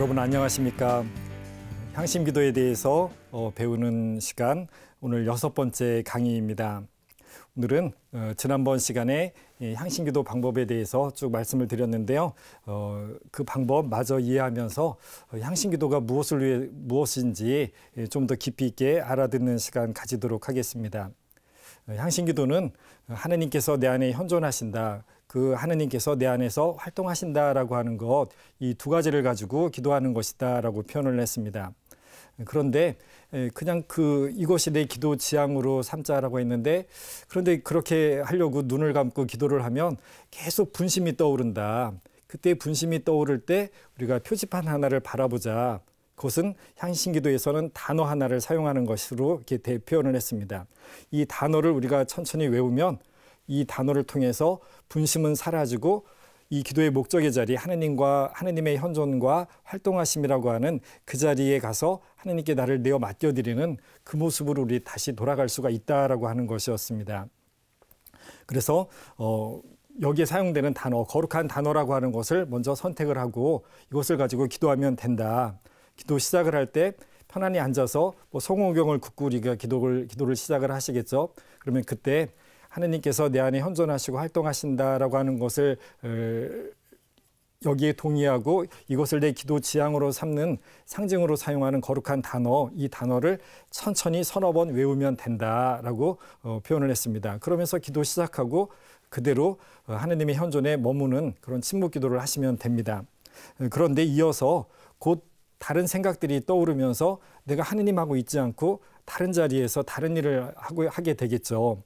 여러분 안녕하십니까? 향심 기도에 대해서 어, 배우는 시간 오늘 여섯 번째 강의입니다. 오늘은 어, 지난번 시간에 향심 기도 방법에 대해서 쭉 말씀을 드렸는데요. 어, 그 방법 마저 이해하면서 향심 기도가 무엇을 위해 무엇인지 예, 좀더 깊이 있게 알아듣는 시간 가지도록 하겠습니다. 향신 기도는 하나님께서 내 안에 현존하신다. 그 하느님께서 내 안에서 활동하신다라고 하는 것 이 두 가지를 가지고 기도하는 것이다라고 표현을 했습니다. 그런데 그냥 그 이것이 내 기도 지향으로 삼자라고 했는데 그런데 그렇게 하려고 눈을 감고 기도를 하면 계속 분심이 떠오른다. 그때 분심이 떠오를 때 우리가 표지판 하나를 바라보자. 그것은 향신기도에서는 단어 하나를 사용하는 것으로 이렇게 표현을 했습니다. 이 단어를 우리가 천천히 외우면 이 단어를 통해서 분심은 사라지고 이 기도의 목적의 자리 하느님과 하느님의 현존과 활동하심이라고 하는 그 자리에 가서 하느님께 나를 내어 맡겨드리는 그 모습으로 우리 다시 돌아갈 수가 있다라고 하는 것이었습니다. 그래서 어, 여기에 사용되는 단어 거룩한 단어라고 하는 것을 먼저 선택을 하고 이것을 가지고 기도하면 된다. 기도 시작을 할 때 편안히 앉아서 뭐 성호경을 굳구리가 기도를 기도를 시작을 하시겠죠. 그러면 그때 하느님께서 내 안에 현존하시고 활동하신다라고 하는 것을 어, 여기에 동의하고 이것을 내 기도 지향으로 삼는 상징으로 사용하는 거룩한 단어 이 단어를 천천히 서너 번 외우면 된다라고 어, 표현을 했습니다. 그러면서 기도 시작하고 그대로 어, 하느님의 현존에 머무는 그런 침묵 기도를 하시면 됩니다. 그런데 이어서 곧 다른 생각들이 떠오르면서 내가 하느님하고 있지 않고 다른 자리에서 다른 일을 하고 하게 되겠죠.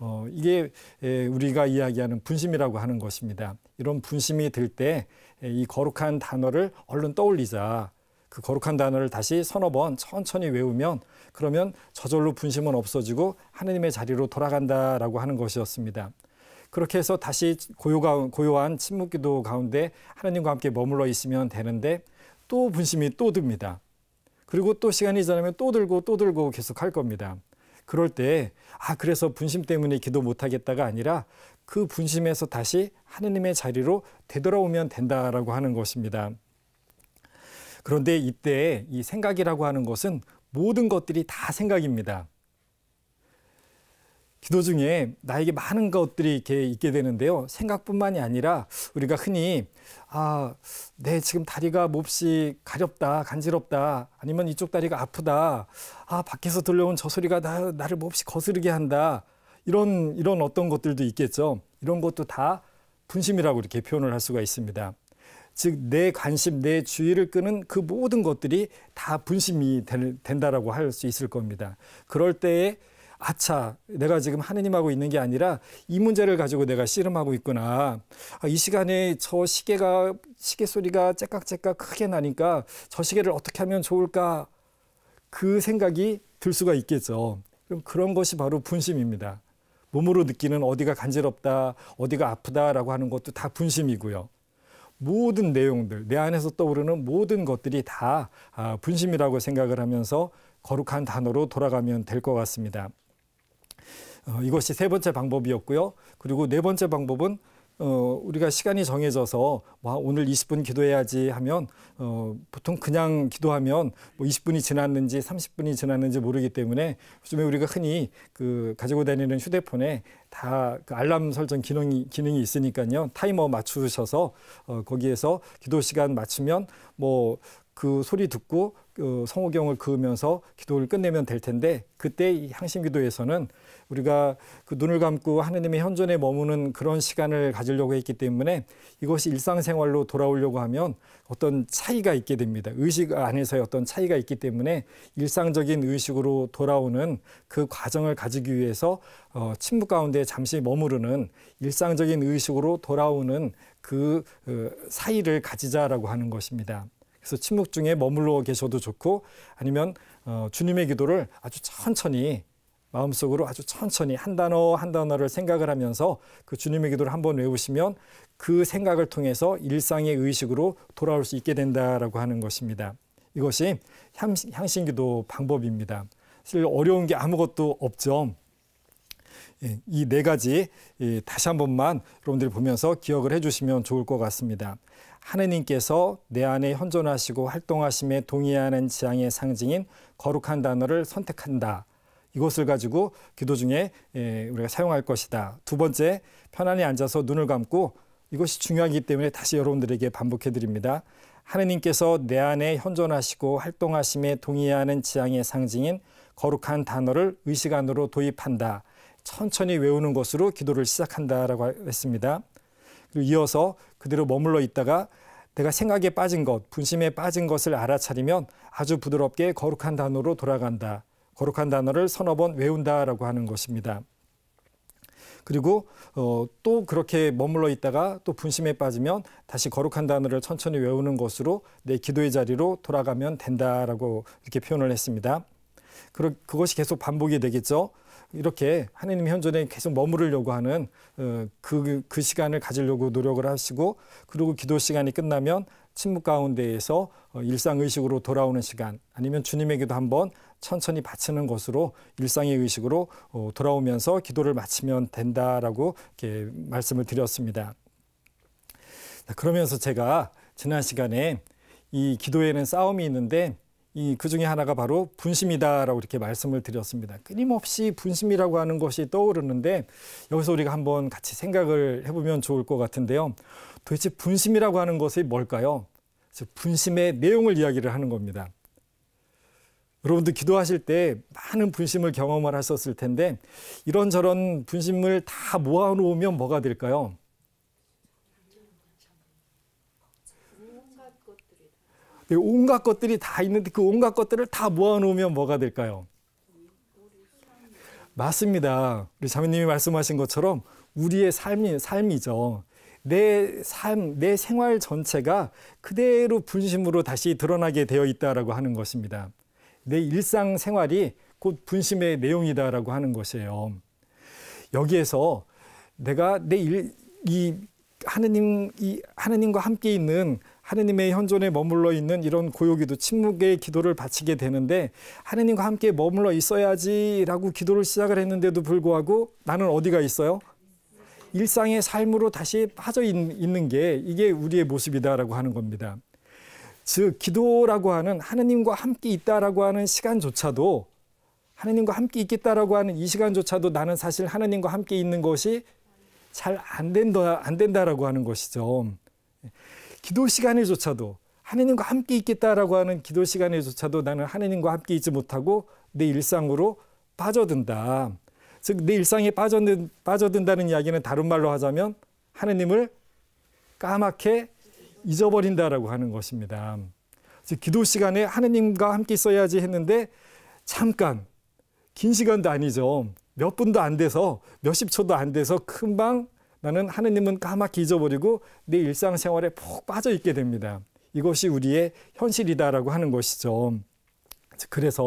어, 이게 우리가 이야기하는 분심이라고 하는 것입니다. 이런 분심이 들 때 이 거룩한 단어를 얼른 떠올리자. 그 거룩한 단어를 다시 서너 번 천천히 외우면 그러면 저절로 분심은 없어지고 하느님의 자리로 돌아간다라고 하는 것이었습니다. 그렇게 해서 다시 고요가, 고요한 침묵 기도 가운데 하나님과 함께 머물러 있으면 되는데 또 분심이 또 듭니다. 그리고 또 시간이 지나면 또 들고 또 들고 계속 할 겁니다. 그럴 때 아 그래서 분심 때문에 기도 못하겠다가 아니라 그 분심에서 다시 하느님의 자리로 되돌아오면 된다라고 하는 것입니다. 그런데 이때 이 생각이라고 하는 것은 모든 것들이 다 생각입니다. 기도 그 중에 나에게 많은 것들이 이렇게 있게 되는데요. 생각뿐만이 아니라 우리가 흔히 아, 내 네, 지금 다리가 몹시 가렵다, 간지럽다, 아니면 이쪽 다리가 아프다, 아, 밖에서 들려온 저 소리가 나, 나를 몹시 거스르게 한다. 이런, 이런 어떤 것들도 있겠죠. 이런 것도 다 분심이라고 이렇게 표현을 할 수가 있습니다. 즉, 내 관심, 내 주의를 끄는 그 모든 것들이 다 분심이 된, 된다라고 할 수 있을 겁니다. 그럴 때에 아차, 내가 지금 하느님하고 있는 게 아니라 이 문제를 가지고 내가 씨름하고 있구나. 아, 이 시간에 저 시계가, 시계 소리가 째깍째깍 크게 나니까 저 시계를 어떻게 하면 좋을까? 그 생각이 들 수가 있겠죠. 그럼 그런 것이 바로 분심입니다. 몸으로 느끼는 어디가 간지럽다, 어디가 아프다라고 하는 것도 다 분심이고요. 모든 내용들, 내 안에서 떠오르는 모든 것들이 다 아, 분심이라고 생각을 하면서 거룩한 단어로 돌아가면 될 것 같습니다. 어, 이것이 세 번째 방법이었고요. 그리고 네 번째 방법은 어, 우리가 시간이 정해져서 와, 오늘 20분 기도해야지 하면 어, 보통 그냥 기도하면 뭐 20분이 지났는지 30분이 지났는지 모르기 때문에 요즘에 우리가 흔히 그 가지고 다니는 휴대폰에 다그 알람 설정 기능이, 기능이 있으니까요. 타이머 맞추셔서 어, 거기에서 기도 시간 맞추면 뭐그 소리 듣고 그 어, 성호경을 그으면서 기도를 끝내면 될 텐데 그때 이 항심기도에서는 우리가 그 눈을 감고 하느님의 현존에 머무는 그런 시간을 가지려고 했기 때문에 이것이 일상생활로 돌아오려고 하면 어떤 차이가 있게 됩니다. 의식 안에서의 어떤 차이가 있기 때문에 일상적인 의식으로 돌아오는 그 과정을 가지기 위해서 어, 침묵 가운데 잠시 머무르는 일상적인 의식으로 돌아오는 그, 그 사이를 가지자라고 하는 것입니다. 그래서 침묵 중에 머물러 계셔도 좋고 아니면 어, 주님의 기도를 아주 천천히 마음속으로 아주 천천히 한 단어 한 단어를 생각을 하면서 그 주님의 기도를 한번 외우시면 그 생각을 통해서 일상의 의식으로 돌아올 수 있게 된다라고 하는 것입니다. 이것이 향신기도 방법입니다. 사실 어려운 게 아무것도 없죠. 예, 이네 가지 예, 다시 한 번만 여러분들이 보면서 기억을 해주시면 좋을 것 같습니다. 하느님께서 내 안에 현존하시고 활동하심에 동의하는 지향의 상징인 거룩한 단어를 선택한다. 이것을 가지고 기도 중에 예, 우리가 사용할 것이다. 두 번째, 편안히 앉아서 눈을 감고 이것이 중요하기 때문에 다시 여러분들에게 반복해 드립니다. 하느님께서 내 안에 현존하시고 활동하심에 동의하는 지향의 상징인 거룩한 단어를 의식 안으로 도입한다. 천천히 외우는 것으로 기도를 시작한다라고 했습니다. 그리고 이어서 그대로 머물러 있다가 내가 생각에 빠진 것, 분심에 빠진 것을 알아차리면 아주 부드럽게 거룩한 단어로 돌아간다. 거룩한 단어를 서너 번 외운다라고 하는 것입니다. 그리고 어, 또 그렇게 머물러 있다가 또 분심에 빠지면 다시 거룩한 단어를 천천히 외우는 것으로 내 기도의 자리로 돌아가면 된다라고 이렇게 표현을 했습니다. 그러, 그것이 계속 반복이 되겠죠. 이렇게 하느님 현존에 계속 머무르려고 하는 어, 그, 그 시간을 가지려고 노력을 하시고 그리고 기도 시간이 끝나면 침묵 가운데에서 어, 일상 의식으로 돌아오는 시간 아니면 주님에게도 한번 천천히 바치는 것으로 일상의 의식으로 어, 돌아오면서 기도를 마치면 된다라고 이렇게 말씀을 드렸습니다. 그러면서 제가 지난 시간에 이 기도에는 싸움이 있는데 이그 중에 하나가 바로 분심이다라고 이렇게 말씀을 드렸습니다. 끊임없이 분심이라고 하는 것이 떠오르는데 여기서 우리가 한번 같이 생각을 해보면 좋을 것 같은데요. 도대체 분심이라고 하는 것이 뭘까요? 분심의 내용을 이야기를 하는 겁니다. 여러분들 기도하실 때 많은 분심을 경험을 하셨을 텐데 이런저런 분심을 다 모아놓으면 뭐가 될까요? 예, 온갖 것들이 다 있는데 그 온갖 것들을 다 모아놓으면 뭐가 될까요? 맞습니다. 우리 자매님이 말씀하신 것처럼 우리의 삶이 삶이죠. 내 삶, 내 생활 전체가 그대로 분심으로 다시 드러나게 되어 있다라고 하는 것입니다. 내 일상 생활이 곧 분심의 내용이다라고 하는 것이에요. 여기에서 내가 내 일, 이 하느님, 이 하느님과 함께 있는 하느님의 현존에 머물러 있는 이런 고요기도 침묵의 기도를 바치게 되는데 하느님과 함께 머물러 있어야지라고 기도를 시작을 했는데도 불구하고 나는 어디가 있어요? 일상의 삶으로 다시 빠져 있는 게 이게 우리의 모습이다라고 하는 겁니다. 즉 기도라고 하는 하느님과 함께 있다라고 하는 시간조차도 하느님과 함께 있겠다라고 하는 이 시간조차도 나는 사실 하느님과 함께 있는 것이 잘 안 된다 안 된다라고 하는 것이죠. 기도 시간에조차도 하느님과 함께 있겠다라고 하는 기도 시간에조차도 나는 하느님과 함께 있지 못하고 내 일상으로 빠져든다. 즉 내 일상에 빠져든, 빠져든다는 이야기는 다른 말로 하자면 하느님을 까맣게 잊어버린다라고 하는 것입니다. 즉 기도 시간에 하느님과 함께 있어야지 했는데 잠깐 긴 시간도 아니죠. 몇 분도 안 돼서 몇십 초도 안 돼서 금방 나는 하느님은 까맣게 잊어버리고 내 일상생활에 푹 빠져 있게 됩니다. 이것이 우리의 현실이다라고 하는 것이죠. 그래서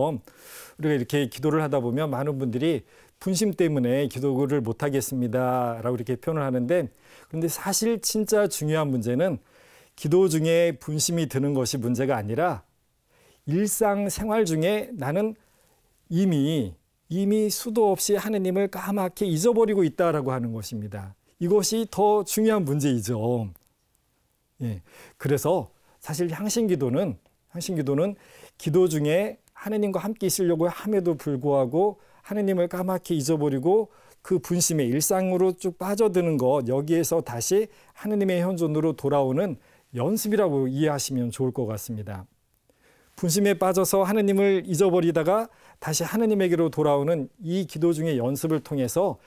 우리가 이렇게 기도를 하다 보면 많은 분들이 분심 때문에 기도를 못 하겠습니다라고 이렇게 표현을 하는데 그런데 사실 진짜 중요한 문제는 기도 중에 분심이 드는 것이 문제가 아니라 일상 생활 중에 나는 이미 이미 수도 없이 하느님을 까맣게 잊어버리고 있다라고 하는 것입니다. 이것이 더 중요한 문제이죠. 예. 그래서 사실 향신 기도는 향신 기도는 기도 중에 하느님과 함께 있으려고 함에도 불구하고 하느님을 까맣게 잊어버리고 그 분심의 일상으로 쭉 빠져드는 것 여기에서 다시 하느님의 현존으로 돌아오는 연습이라고 이해하시면 좋을 것 같습니다. 분심에 빠져서 하느님을 잊어버리다가 다시 하느님에게로 돌아오는 이 기도 중의 연습을 통해서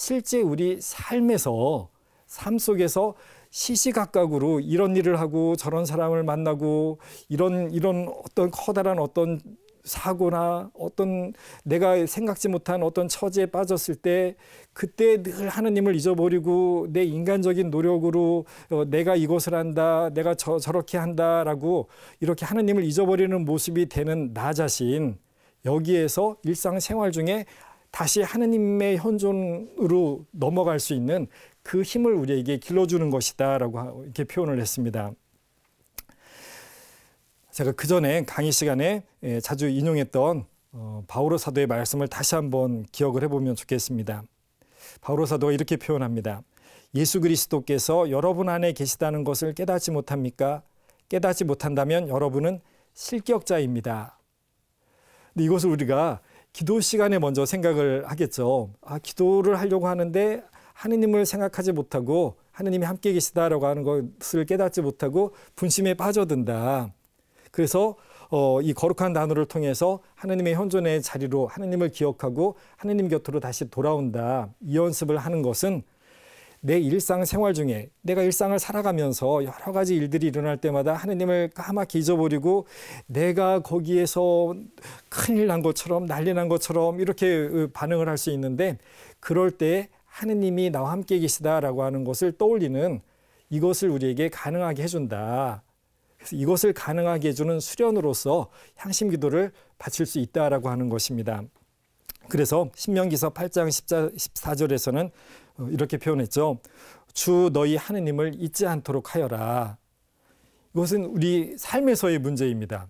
실제 우리 삶에서 삶 속에서 시시각각으로 이런 일을 하고 저런 사람을 만나고 이런 이런 어떤 커다란 어떤 사고나 어떤 내가 생각지 못한 어떤 처지에 빠졌을 때 그때 늘 하느님을 잊어버리고 내 인간적인 노력으로 어, 내가 이것을 한다 내가 저, 저렇게 한다라고 이렇게 하느님을 잊어버리는 모습이 되는 나 자신 여기에서 일상생활 중에 다시 하느님의 현존으로 넘어갈 수 있는 그 힘을 우리에게 길러주는 것이다라고 이렇게 표현을 했습니다. 제가 그 전에 강의 시간에 예, 자주 인용했던 어, 바오로 사도의 말씀을 다시 한번 기억을 해보면 좋겠습니다. 바오로 사도가 이렇게 표현합니다. 예수 그리스도께서 여러분 안에 계시다는 것을 깨닫지 못합니까? 깨닫지 못한다면 여러분은 실격자입니다. 이것을 우리가 기도 시간에 먼저 생각을 하겠죠. 아, 기도를 하려고 하는데 하느님을 생각하지 못하고 하느님이 함께 계시다라고 하는 것을 깨닫지 못하고 분심에 빠져든다. 그래서 어, 이 거룩한 단어를 통해서 하느님의 현존의 자리로 하느님을 기억하고 하느님 곁으로 다시 돌아온다. 이 연습을 하는 것은 내 일상 생활 중에 내가 일상을 살아가면서 여러 가지 일들이 일어날 때마다 하느님을 까맣게 잊어버리고 내가 거기에서 큰일 난 것처럼 난리 난 것처럼 이렇게 반응을 할 수 있는데 그럴 때 하느님이 나와 함께 계시다라고 하는 것을 떠올리는 이것을 우리에게 가능하게 해준다. 그래서 이것을 가능하게 해주는 수련으로서 향심 기도를 바칠 수 있다라고 하는 것입니다. 그래서 신명기서 8장 14절에서는 어, 이렇게 표현했죠. 주 너희 하느님을 잊지 않도록 하여라. 이것은 우리 삶에서의 문제입니다.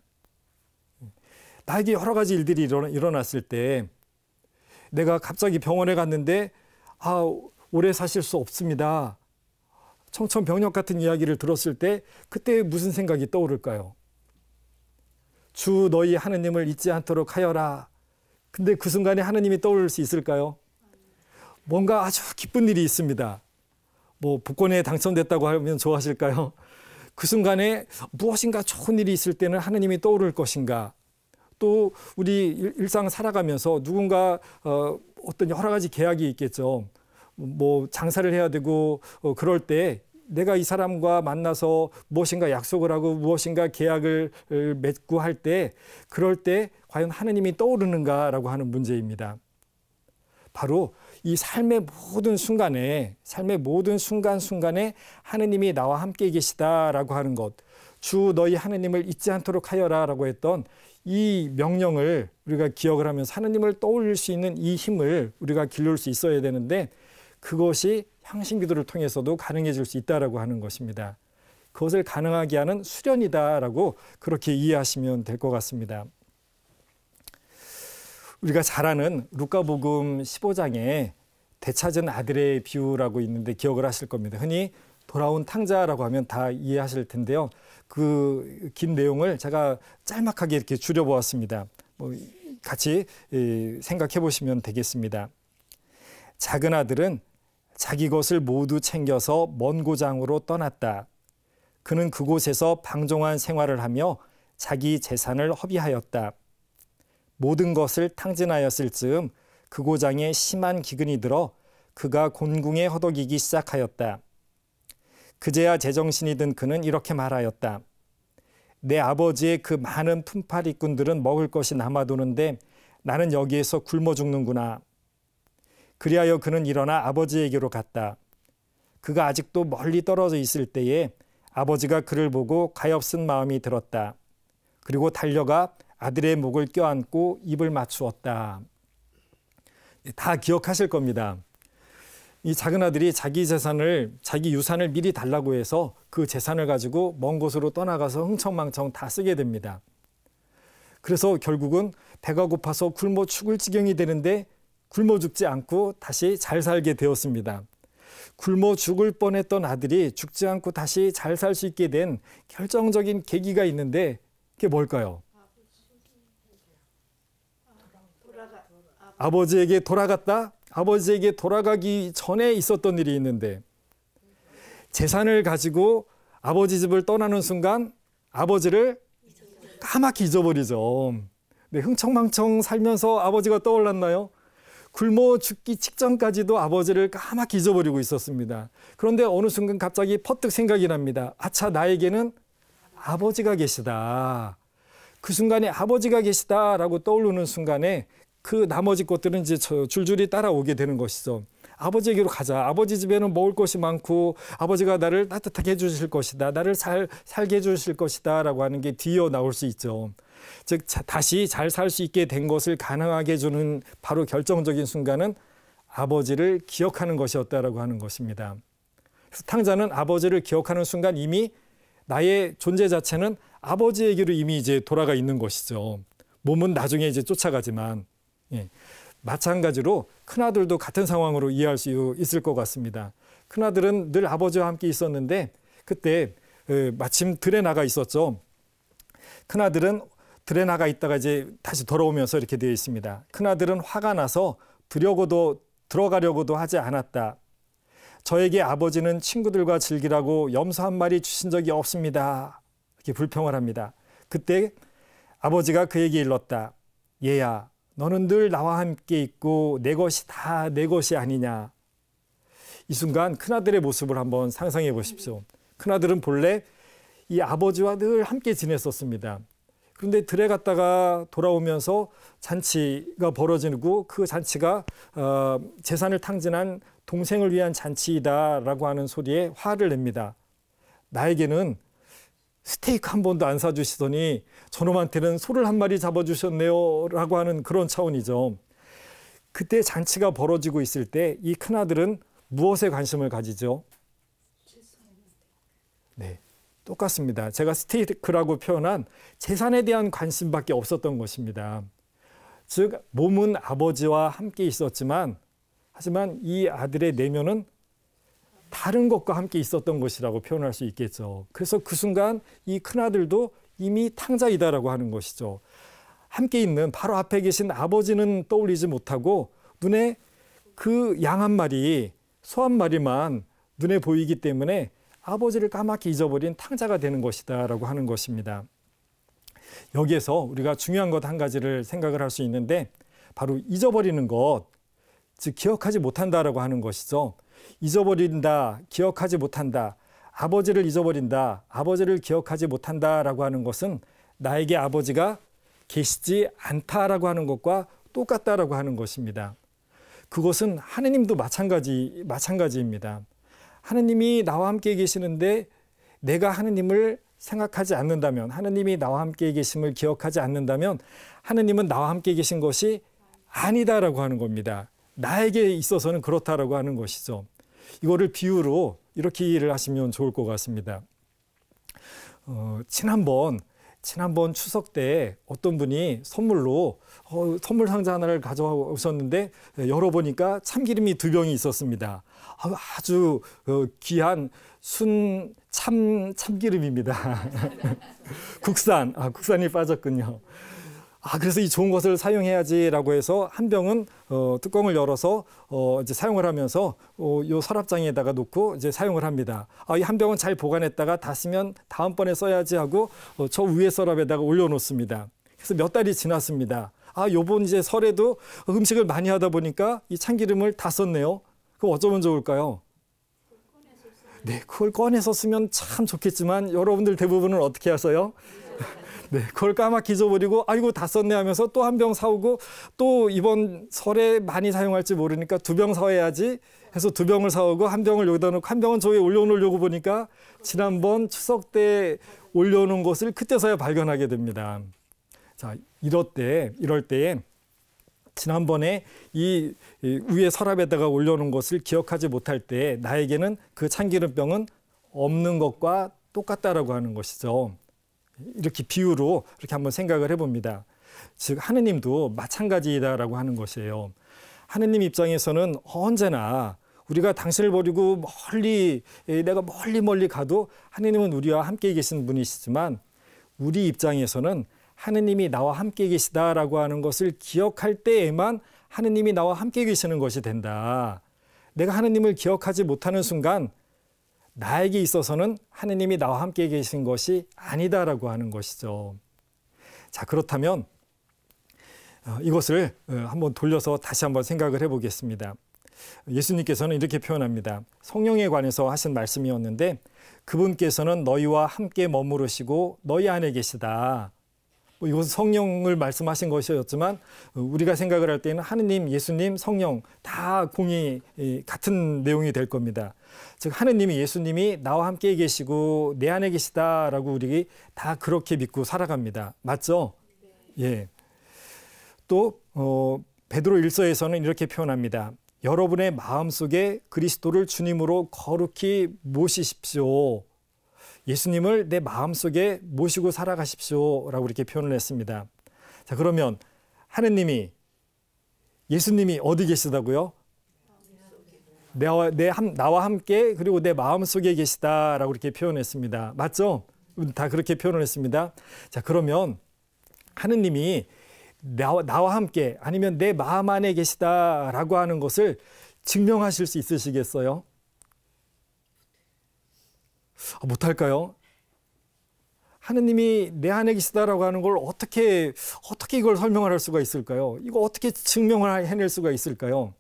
나에게 여러 가지 일들이 일어났을 때 내가 갑자기 병원에 갔는데 아, 오래 사실 수 없습니다. 청천벽력 같은 이야기를 들었을 때 그때 무슨 생각이 떠오를까요? 주 너희 하느님을 잊지 않도록 하여라. 근데 그 순간에 하느님이 떠올 수 있을까요? 뭔가 아주 기쁜 일이 있습니다. 뭐 복권에 당첨됐다고 하면 좋아하실까요? 그 순간에 무엇인가 좋은 일이 있을 때는 하느님이 떠오를 것인가? 또 우리 일상 살아가면서 누군가 어, 어떤 여러 가지 계약이 있겠죠. 뭐 장사를 해야 되고 어, 그럴 때 내가 이 사람과 만나서 무엇인가 약속을 하고 무엇인가 계약을 맺고 할 때 그럴 때 과연 하느님이 떠오르는가라고 하는 문제입니다. 바로 이 삶의 모든 순간에 삶의 모든 순간순간에 하느님이 나와 함께 계시다라고 하는 것. 주 너희 하느님을 잊지 않도록 하여라라고 했던 이 명령을 우리가 기억을 하면서 하느님을 떠올릴 수 있는 이 힘을 우리가 길러올 수 있어야 되는데 그것이 향신 기도를 통해서도 가능해질 수 있다라고 하는 것입니다. 그것을 가능하게 하는 수련이다라고 그렇게 이해하시면 될 것 같습니다. 우리가 잘 아는 루카복음 15장에 대차전 아들의 비유라고 있는데 기억을 하실 겁니다. 흔히 돌아온 탕자라고 하면 다 이해하실 텐데요. 그 긴 내용을 제가 짤막하게 이렇게 줄여보았습니다. 뭐 같이 생각해 보시면 되겠습니다. 작은 아들은 자기 것을 모두 챙겨서 먼 고장으로 떠났다. 그는 그곳에서 방종한 생활을 하며 자기 재산을 허비하였다. 모든 것을 탕진하였을 즈음 그 고장에 심한 기근이 들어 그가 곤궁에 허덕이기 시작하였다. 그제야 제정신이 든 그는 이렇게 말하였다. 내 아버지의 그 많은 품팔이꾼들은 먹을 것이 남아도는데 나는 여기에서 굶어 죽는구나. 그리하여 그는 일어나 아버지에게로 갔다. 그가 아직도 멀리 떨어져 있을 때에 아버지가 그를 보고 가엾은 마음이 들었다. 그리고 달려가 아들의 목을 껴안고 입을 맞추었다. 네, 다 기억하실 겁니다. 이 작은 아들이 자기 재산을 자기 유산을 미리 달라고 해서 그 재산을 가지고 먼 곳으로 떠나가서 흥청망청 다 쓰게 됩니다. 그래서 결국은 배가 고파서 굶어 죽을 지경이 되는데 굶어 죽지 않고 다시 잘 살게 되었습니다. 굶어 죽을 뻔했던 아들이 죽지 않고 다시 잘 살 수 있게 된 결정적인 계기가 있는데 그게 뭘까요? 아버지에게 돌아갔다 아버지에게 돌아가기 전에 있었던 일이 있는데 재산을 가지고 아버지 집을 떠나는 순간 아버지를 까맣게 잊어버리죠. 네, 흥청망청 살면서 아버지가 떠올랐나요? 굶어 죽기 직전까지도 아버지를 까맣게 잊어버리고 있었습니다. 그런데 어느 순간 갑자기 퍼뜩 생각이 납니다. 아차, 나에게는 아버지가 계시다. 그 순간에 아버지가 계시다라고 떠오르는 순간에 그 나머지 것들은 이제 줄줄이 따라오게 되는 것이죠. 아버지에게로 가자. 아버지 집에는 먹을 것이 많고 아버지가 나를 따뜻하게 해주실 것이다. 나를 잘 살게 해주실 것이다. 라고 하는 게 뒤어 나올 수 있죠. 즉 다시 잘 살 수 있게 된 것을 가능하게 해주는 바로 결정적인 순간은 아버지를 기억하는 것이었다라고 하는 것입니다. 탕자는 아버지를 기억하는 순간 이미 나의 존재 자체는 아버지에게로 이미 이제 돌아가 있는 것이죠. 몸은 나중에 이제 쫓아가지만 예. 마찬가지로 큰아들도 같은 상황으로 이해할 수 있을 것 같습니다. 큰아들은 늘 아버지와 함께 있었는데 그때 어, 마침 들에 나가 있었죠. 큰아들은 들에 나가 있다가 이제 다시 돌아오면서 이렇게 되어 있습니다. 큰아들은 화가 나서 들려고도 들어가려고도 하지 않았다. 저에게 아버지는 친구들과 즐기라고 염소 한 마리 주신 적이 없습니다. 이렇게 불평을 합니다. 그때 아버지가 그에게 일렀다. 얘야, 너는 늘 나와 함께 있고 내 것이 다 내 것이 아니냐. 이 순간 큰아들의 모습을 한번 상상해 보십시오. 큰아들은 본래 이 아버지와 늘 함께 지냈었습니다. 그런데 들에 갔다가 돌아오면서 잔치가 벌어지고 그 잔치가 어, 재산을 탕진한 동생을 위한 잔치이다라고 하는 소리에 화를 냅니다. 나에게는 스테이크 한 번도 안 사주시더니 저놈한테는 소를 한 마리 잡아주셨네요. 라고 하는 그런 차원이죠. 그때 잔치가 벌어지고 있을 때 이 큰아들은 무엇에 관심을 가지죠? 네. 똑같습니다. 제가 스테이크라고 표현한 재산에 대한 관심밖에 없었던 것입니다. 즉, 몸은 아버지와 함께 있었지만, 하지만 이 아들의 내면은 다른 것과 함께 있었던 것이라고 표현할 수 있겠죠. 그래서 그 순간 이 큰아들도 이미 탕자이다라고 하는 것이죠. 함께 있는 바로 앞에 계신 아버지는 떠올리지 못하고 눈에 그 양 한 마리, 소 한 마리만 눈에 보이기 때문에 아버지를 까맣게 잊어버린 탕자가 되는 것이다라고 하는 것입니다. 여기에서 우리가 중요한 것 한 가지를 생각을 할 수 있는데 바로 잊어버리는 것, 즉 기억하지 못한다라고 하는 것이죠. 잊어버린다, 기억하지 못한다, 아버지를 잊어버린다, 아버지를 기억하지 못한다라고 하는 것은 나에게 아버지가 계시지 않다라고 하는 것과 똑같다라고 하는 것입니다. 그것은 하느님도 마찬가지 마찬가지입니다. 하느님이 나와 함께 계시는데 내가 하느님을 생각하지 않는다면 하느님이 나와 함께 계심을 기억하지 않는다면 하느님은 나와 함께 계신 것이 아니다라고 하는 겁니다. 나에게 있어서는 그렇다라고 하는 것이죠. 이거를 비유로 이렇게 이해를 하시면 좋을 것 같습니다. 어, 지난번 지난번 추석 때 어떤 분이 선물로 어, 선물 상자 하나를 가져오셨는데 열어보니까 참기름이 두 병이 있었습니다. 아, 아주 어, 귀한 순 참 참기름입니다. 국산 아 국산이 빠졌군요. 아 그래서 이 좋은 것을 사용해야지라고 해서 한 병은 어, 뚜껑을 열어서 어, 이제 사용을 하면서 어, 요 서랍장에다가 놓고 이제 사용을 합니다. 아, 이 한 병은 잘 보관했다가 다 쓰면 다음번에 써야지 하고 어, 저 위에 서랍에다가 올려놓습니다. 그래서 몇 달이 지났습니다. 아 요번 이제 설에도 음식을 많이 하다 보니까 이 참기름을 다 썼네요. 그럼 어쩌면 좋을까요? 네, 그걸 꺼내서 쓰면 참 좋겠지만 여러분들 대부분은 어떻게 하세요? 네, 그걸 까맣게 잊어버리고 아이고 다 썼네 하면서 또 한 병 사오고 또 이번 설에 많이 사용할지 모르니까 두 병 사와야지 해서 두 병을 사오고 한 병을 여기다 놓고 한 병은 저기 올려놓으려고 보니까 지난번 추석 때 올려놓은 것을 그때서야 발견하게 됩니다. 자, 이럴 때, 이럴 때에 지난번에 이 위에 서랍에다가 올려놓은 것을 기억하지 못할 때 나에게는 그 참기름병은 없는 것과 똑같다라고 하는 것이죠. 이렇게 비유로 이렇게 한번 생각을 해봅니다. 즉 하느님도 마찬가지다라고 하는 것이에요. 하느님 입장에서는 언제나 우리가 당신을 버리고 멀리 예, 내가 멀리 멀리 가도 하느님은 우리와 함께 계신 분이시지만 우리 입장에서는 하느님이 나와 함께 계시다라고 하는 것을 기억할 때에만 하느님이 나와 함께 계시는 것이 된다. 내가 하느님을 기억하지 못하는 순간 나에게 있어서는 하느님이 나와 함께 계신 것이 아니다라고 하는 것이죠. 자, 그렇다면 어, 이것을 어, 한번 돌려서 다시 한번 생각을 해보겠습니다. 예수님께서는 이렇게 표현합니다. 성령에 관해서 하신 말씀이었는데 그분께서는 너희와 함께 머무르시고 너희 안에 계시다. 뭐 이것은 성령을 말씀하신 것이었지만 어, 우리가 생각을 할 때는 하느님, 예수님, 성령 다 공이 같은 내용이 될 겁니다. 즉 하느님이 예수님이 나와 함께 계시고 내 안에 계시다라고 우리 다 그렇게 믿고 살아갑니다. 맞죠? 예. 또 어, 베드로 일서에서는 이렇게 표현합니다. 여러분의 마음속에 그리스도를 주님으로 거룩히 모시십시오. 예수님을 내 마음속에 모시고 살아가십시오라고 이렇게 표현을 했습니다. 자, 그러면 하느님이 예수님이 어디 계시다고요? 나와, 내, 나와 함께 그리고 내 마음속에 계시다라고 이렇게 표현했습니다. 맞죠? 다 그렇게 표현을 했습니다. 자, 그러면 하느님이 나와, 나와 함께 아니면 내 마음 안에 계시다라고 하는 것을 증명하실 수 있으시겠어요? 아, 못할까요? 하느님이 내 안에 계시다라고 하는 걸 어떻게 어떻게 이걸 설명할 수가 있을까요? 이거 어떻게 증명을 해낼 수가 있을까요?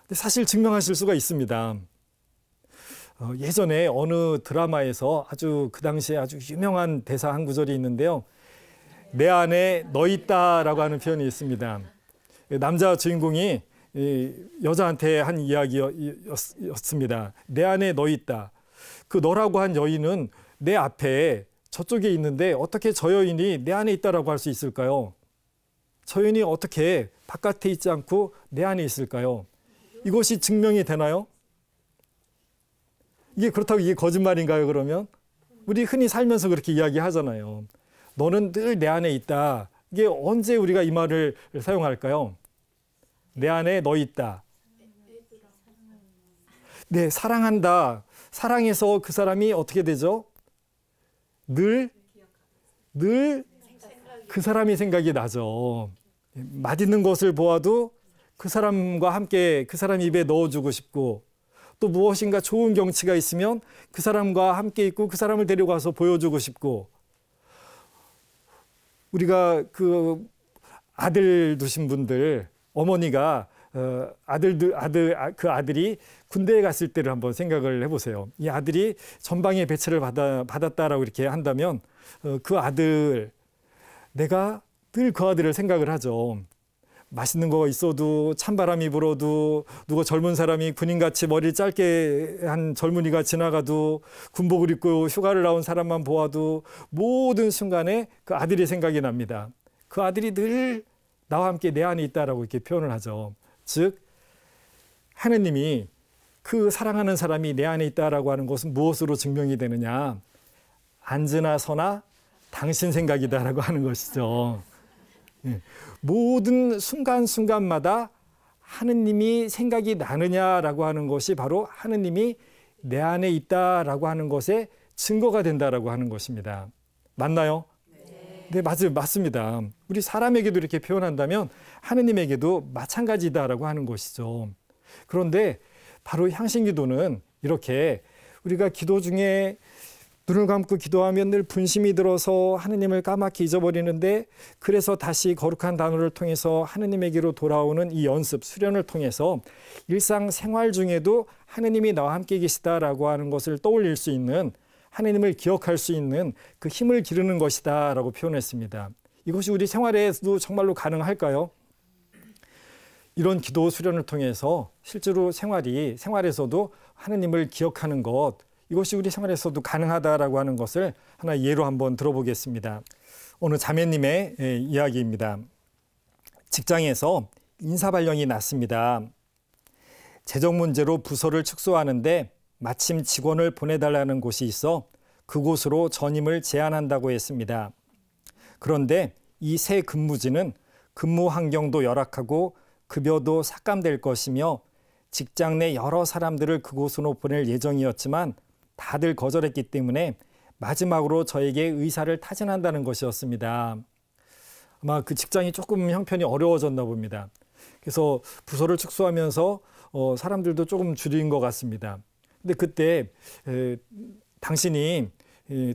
근데 사실 증명하실 수가 있습니다. 어, 예전에 어느 드라마에서 아주 그 당시에 아주 유명한 대사 한 구절이 있는데요. 내 안에 너 있다라고 하는 표현이 있습니다. 남자 주인공이 여자한테 한 이야기였습니다. 내 안에 너 있다. 그 너라고 한 여인은 내 앞에 저쪽에 있는데 어떻게 저 여인이 내 안에 있다라고 할 수 있을까요? 저 여인이 어떻게 바깥에 있지 않고 내 안에 있을까요? 이것이 증명이 되나요? 이게 그렇다고 이게 거짓말인가요, 그러면? 우리 흔히 살면서 그렇게 이야기하잖아요. 너는 늘 내 안에 있다. 이게 언제 우리가 이 말을 사용할까요? 내 안에 너 있다. 네, 사랑한다. 사랑해서 그 사람이 어떻게 되죠? 늘, 늘 그 사람이 생각이 나죠. 맛있는 것을 보아도 그 사람과 함께 그 사람 입에 넣어주고 싶고 또 무엇인가 좋은 경치가 있으면 그 사람과 함께 있고 그 사람을 데려가서 보여주고 싶고 우리가 그 아들 두신 분들 어머니가 어, 아들들 아들 아, 그 아들이 군대에 갔을 때를 한번 생각을 해보세요. 이 아들이 전방에 배치를 받아, 받았다라고 이렇게 한다면 어, 그 아들 내가 늘 그 아들을 생각을 하죠. 맛있는 거 있어도 찬바람이 불어도 누가 젊은 사람이 군인같이 머리를 짧게 한 젊은이가 지나가도 군복을 입고 휴가를 나온 사람만 보아도 모든 순간에 그 아들이 생각이 납니다. 그 아들이 늘 나와 함께 내 안에 있다라고 이렇게 표현을 하죠. 즉 하느님이 그 사랑하는 사람이 내 안에 있다라고 하는 것은 무엇으로 증명이 되느냐? 앉으나 서나 당신 생각이다라고 하는 것이죠. 예. 모든 순간순간마다 하느님이 생각이 나느냐라고 하는 것이 바로 하느님이 내 안에 있다라고 하는 것의 증거가 된다라고 하는 것입니다. 맞나요? 네, 네 맞습니다. 우리 사람에게도 이렇게 표현한다면 하느님에게도 마찬가지다라고 하는 것이죠. 그런데 바로 향신기도는 이렇게 우리가 기도 중에 눈을 감고 기도하면 늘 분심이 들어서 하느님을 까맣게 잊어버리는데 그래서 다시 거룩한 단어를 통해서 하느님에게로 돌아오는 이 연습 수련을 통해서 일상 생활 중에도 하느님이 나와 함께 계시다라고 하는 것을 떠올릴 수 있는 하느님을 기억할 수 있는 그 힘을 기르는 것이다라고 표현했습니다. 이것이 우리 생활에서도 정말로 가능할까요? 이런 기도 수련을 통해서 실제로 생활이 생활에서도 하느님을 기억하는 것 이것이 우리 생활에서도 가능하다라고 하는 것을 하나 예로 한번 들어보겠습니다. 오늘 자매님의 예, 이야기입니다. 직장에서 인사 발령이 났습니다. 재정 문제로 부서를 축소하는데 마침 직원을 보내달라는 곳이 있어 그곳으로 전임을 제안한다고 했습니다. 그런데 이 새 근무지는 근무 환경도 열악하고 급여도 삭감될 것이며 직장 내 여러 사람들을 그곳으로 보낼 예정이었지만 다들 거절했기 때문에 마지막으로 저에게 의사를 타진한다는 것이었습니다. 아마 그 직장이 조금 형편이 어려워졌나 봅니다. 그래서 부서를 축소하면서 어, 사람들도 조금 줄인 것 같습니다. 근데 그때 에, 당신이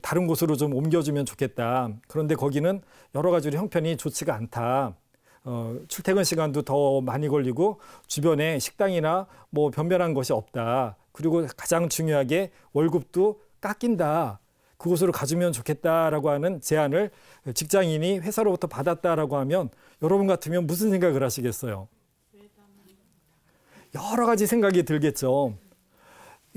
다른 곳으로 좀 옮겨주면 좋겠다. 그런데 거기는 여러 가지로 형편이 좋지가 않다. 어, 출퇴근 시간도 더 많이 걸리고 주변에 식당이나 뭐 변변한 것이 없다. 그리고 가장 중요하게 월급도 깎인다. 그곳으로 가주면 좋겠다라고 하는 제안을 직장인이 회사로부터 받았다라고 하면 여러분 같으면 무슨 생각을 하시겠어요? 여러 가지 생각이 들겠죠.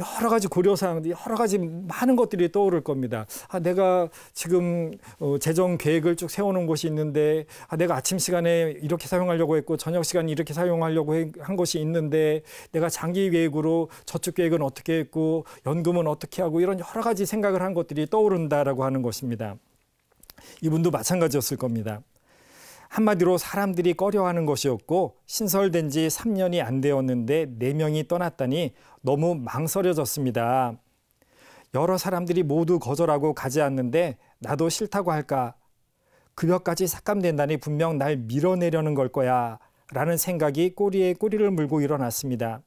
여러 가지 고려사항들, 이 여러 가지 많은 것들이 떠오를 겁니다. 아, 내가 지금 어, 재정 계획을 쭉 세워놓은 것이 있는데, 아, 내가 아침 시간에 이렇게 사용하려고 했고, 저녁 시간에 이렇게 사용하려고 한 것이 있는데, 내가 장기 계획으로 저축 계획은 어떻게 했고, 연금은 어떻게 하고, 이런 여러 가지 생각을 한 것들이 떠오른다라고 하는 것입니다. 이분도 마찬가지였을 겁니다. 한마디로 사람들이 꺼려하는 것이었고 신설된 지 3년이 안 되었는데 4명이 떠났다니 너무 망설여졌습니다. 여러 사람들이 모두 거절하고 가지 않는데 나도 싫다고 할까? 급여까지 삭감된다니 분명 날 밀어내려는 걸 거야. 라는 생각이 꼬리에 꼬리를 물고 일어났습니다.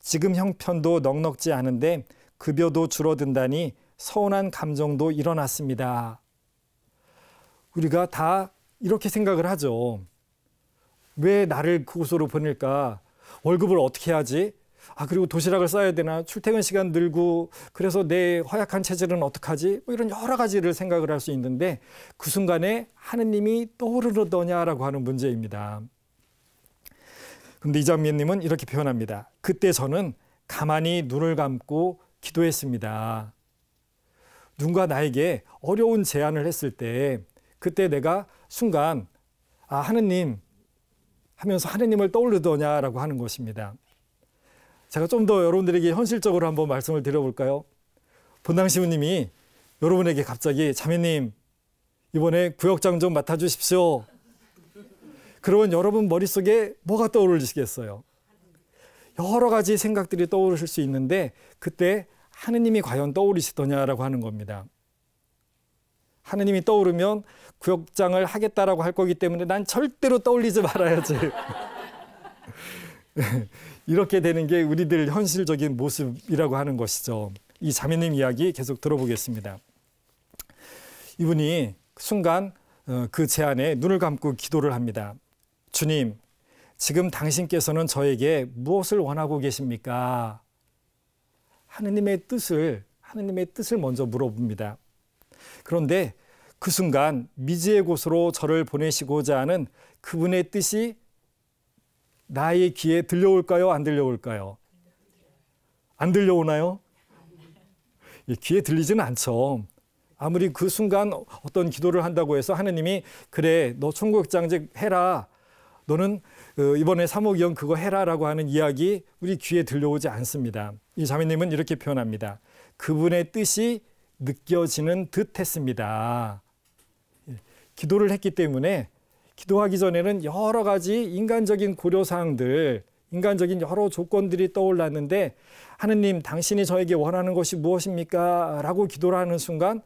지금 형편도 넉넉지 않은데 급여도 줄어든다니 서운한 감정도 일어났습니다. 우리가 다 이렇게 생각을 하죠. 왜 나를 그곳으로 보낼까? 월급을 어떻게 해야지아 그리고 도시락을 싸야 되나? 출퇴근 시간 늘고 그래서 내 허약한 체질은 어떡하지? 뭐 이런 여러 가지를 생각을 할 수 있는데 그 순간에 하느님이 떠오르더냐라고 하는 문제입니다. 근데 이장미님은 이렇게 표현합니다. 그때 저는 가만히 눈을 감고 기도했습니다. 누군가 나에게 어려운 제안을 했을 때 그때 내가 순간 아 하느님 하면서 하느님을 떠올르더냐라고 하는 것입니다. 제가 좀 더 여러분들에게 현실적으로 한번 말씀을 드려볼까요? 본당 시우님이 여러분에게 갑자기 자매님 이번에 구역장 좀 맡아주십시오. 그러면 여러분 머릿속에 뭐가 떠오르시겠어요? 여러 가지 생각들이 떠오르실 수 있는데 그때 하느님이 과연 떠오르시더냐라고 하는 겁니다. 하느님이 떠오르면 구역장을 하겠다라고 할 거기 때문에 난 절대로 떠올리지 말아야지. 이렇게 되는 게 우리들 현실적인 모습이라고 하는 것이죠. 이 자매님 이야기 계속 들어보겠습니다. 이분이 순간 어, 그 제안에 눈을 감고 기도를 합니다. 주님, 지금 당신께서는 저에게 무엇을 원하고 계십니까? 하느님의 뜻을 하느님의 뜻을 먼저 물어봅니다. 그런데 그 순간 미지의 곳으로 저를 보내시고자 하는 그분의 뜻이 나의 귀에 들려올까요? 안 들려올까요? 안 들려오나요? 귀에 들리지는 않죠. 아무리 그 순간 어떤 기도를 한다고 해서 하느님이 그래 너 총국장직 해라 너는 어, 이번에 사모기원 그거 해라라고 하는 이야기 우리 귀에 들려오지 않습니다. 이 자매님은 이렇게 표현합니다. 그분의 뜻이 느껴지는 듯했습니다. 예, 기도를 했기 때문에 기도하기 전에는 여러 가지 인간적인 고려사항들, 인간적인 여러 조건들이 떠올랐는데 하느님 당신이 저에게 원하는 것이 무엇입니까? 라고 기도를 하는 순간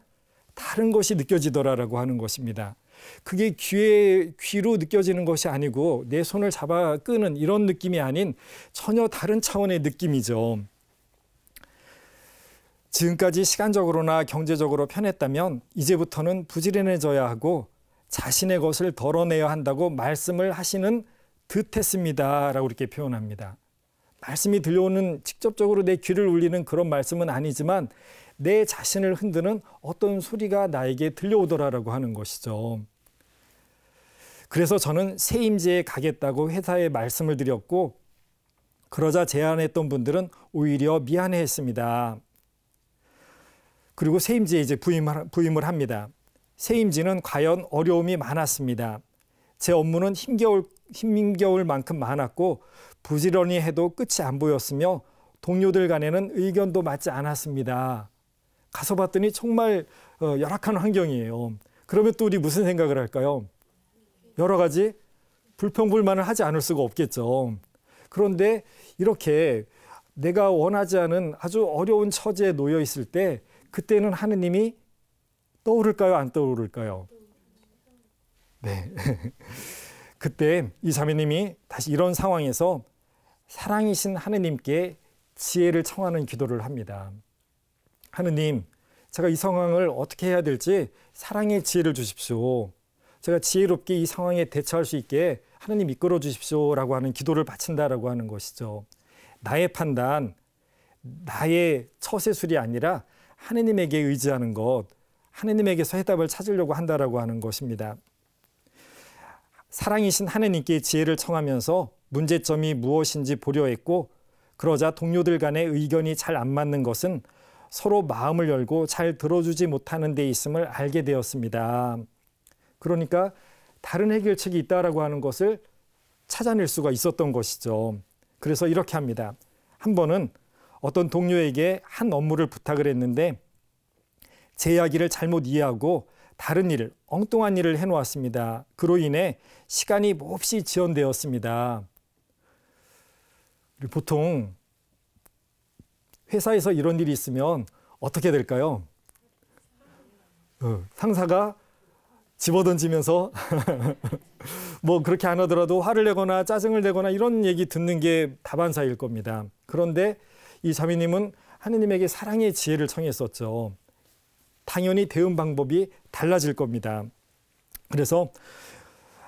다른 것이 느껴지더라라고 하는 것입니다. 그게 귀에 귀로 느껴지는 것이 아니고 내 손을 잡아 끄는 이런 느낌이 아닌 전혀 다른 차원의 느낌이죠. 지금까지 시간적으로나 경제적으로 편했다면 이제부터는 부지런해져야 하고 자신의 것을 덜어내야 한다고 말씀을 하시는 듯했습니다. 라고 이렇게 표현합니다. 말씀이 들려오는 직접적으로 내 귀를 울리는 그런 말씀은 아니지만 내 자신을 흔드는 어떤 소리가 나에게 들려오더라라고 하는 것이죠. 그래서 저는 세임지에 가겠다고 회사에 말씀을 드렸고 그러자 제안했던 분들은 오히려 미안해했습니다. 그리고 세임지에 이제 부임을, 부임을 합니다. 세임지는 과연 어려움이 많았습니다. 제 업무는 힘겨울, 힘겨울 만큼 많았고 부지런히 해도 끝이 안 보였으며 동료들 간에는 의견도 맞지 않았습니다. 가서 봤더니 정말 어, 열악한 환경이에요. 그러면 또 우리 무슨 생각을 할까요? 여러 가지 불평불만을 하지 않을 수가 없겠죠. 그런데 이렇게 내가 원하지 않은 아주 어려운 처지에 놓여 있을 때 그때는 하느님이 떠오를까요? 안 떠오를까요? 네. 그때 이 자매님이 다시 이런 상황에서 사랑이신 하느님께 지혜를 청하는 기도를 합니다. 하느님, 제가 이 상황을 어떻게 해야 될지 사랑의 지혜를 주십시오. 제가 지혜롭게 이 상황에 대처할 수 있게 하느님 이끌어 주십시오라고 하는 기도를 바친다라고 하는 것이죠. 나의 판단, 나의 처세술이 아니라 하느님에게 의지하는 것, 하느님에게서 해답을 찾으려고 한다라고 하는 것입니다. 사랑이신 하느님께 지혜를 청하면서 문제점이 무엇인지 보려 했고 그러자 동료들 간의 의견이 잘 안 맞는 것은 서로 마음을 열고 잘 들어주지 못하는 데 있음을 알게 되었습니다. 그러니까 다른 해결책이 있다라고 하는 것을 찾아낼 수가 있었던 것이죠. 그래서 이렇게 합니다. 한 번은 어떤 동료에게 한 업무를 부탁을 했는데 제 이야기를 잘못 이해하고 다른 일, 을 엉뚱한 일을 해놓았습니다. 그로 인해 시간이 몹시 지연되었습니다. 보통 회사에서 이런 일이 있으면 어떻게 될까요? 어, 상사가 집어던지면서 뭐 그렇게 안 하더라도 화를 내거나 짜증을 내거나 이런 얘기 듣는 게 다반사일 겁니다. 그런데 이 자매님은 하느님에게 사랑의 지혜를 청했었죠. 당연히 대응 방법이 달라질 겁니다. 그래서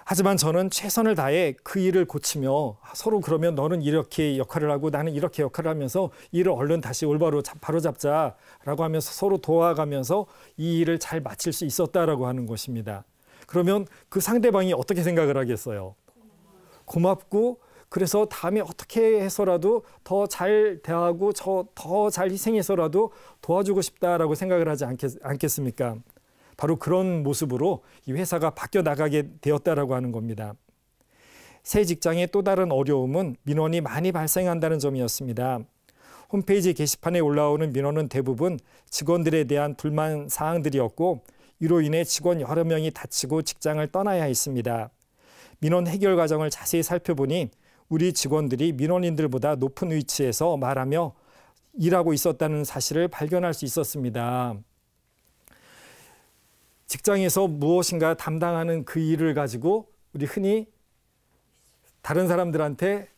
하지만 저는 최선을 다해 그 일을 고치며 서로 그러면 너는 이렇게 역할을 하고 나는 이렇게 역할을 하면서 일을 얼른 다시 올바로 바로 잡자라고 하면서 서로 도와가면서 이 일을 잘 마칠 수 있었다라고 하는 것입니다. 그러면 그 상대방이 어떻게 생각을 하겠어요? 고맙고 그래서 다음에 어떻게 해서라도 더 잘 대하고 저 더 잘 희생해서라도 도와주고 싶다라고 생각을 하지 않겠, 않겠습니까? 바로 그런 모습으로 이 회사가 바뀌어 나가게 되었다라고 하는 겁니다. 새 직장의 또 다른 어려움은 민원이 많이 발생한다는 점이었습니다. 홈페이지 게시판에 올라오는 민원은 대부분 직원들에 대한 불만 사항들이었고 이로 인해 직원 여러 명이 다치고 직장을 떠나야 했습니다. 민원 해결 과정을 자세히 살펴보니 우리 직원들이 민원인들보다 높은 위치에서 말하며 일하고 있었다는 사실을 발견할 수 있었습니다. 직장에서 무엇인가 담당하는 그 일을 가지고 우리 흔히 다른 사람들한테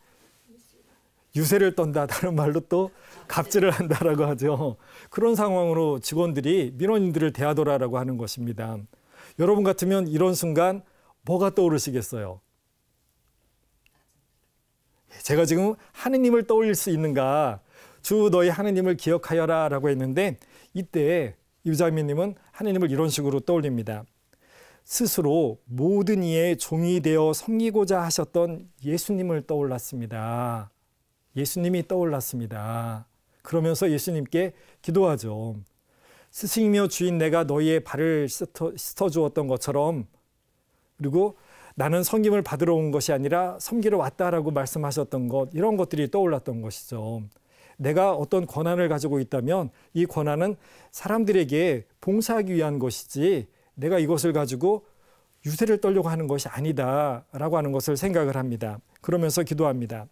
유세를 떤다 다른 말로 또 갑질을 한다라고 하죠. 그런 상황으로 직원들이 민원인들을 대하더라라고 하는 것입니다. 여러분 같으면 이런 순간 뭐가 떠오르시겠어요? 제가 지금 하느님을 떠올릴 수 있는가? 주 너희 하느님을 기억하여라 라고 했는데 이때 유자미님은 하느님을 이런 식으로 떠올립니다. 스스로 모든 이의 종이 되어 섬기고자 하셨던 예수님을 떠올랐습니다. 예수님이 떠올랐습니다. 그러면서 예수님께 기도하죠. 스승이며 주인 내가 너희의 발을 씻어 주었던 것처럼 그리고 나는 섬김을 받으러 온 것이 아니라 섬기러 왔다라고 말씀하셨던 것 이런 것들이 떠올랐던 것이죠. 내가 어떤 권한을 가지고 있다면 이 권한은 사람들에게 봉사하기 위한 것이지 내가 이것을 가지고 유세를 떨려고 하는 것이 아니다라고 하는 것을 생각을 합니다. 그러면서 기도합니다.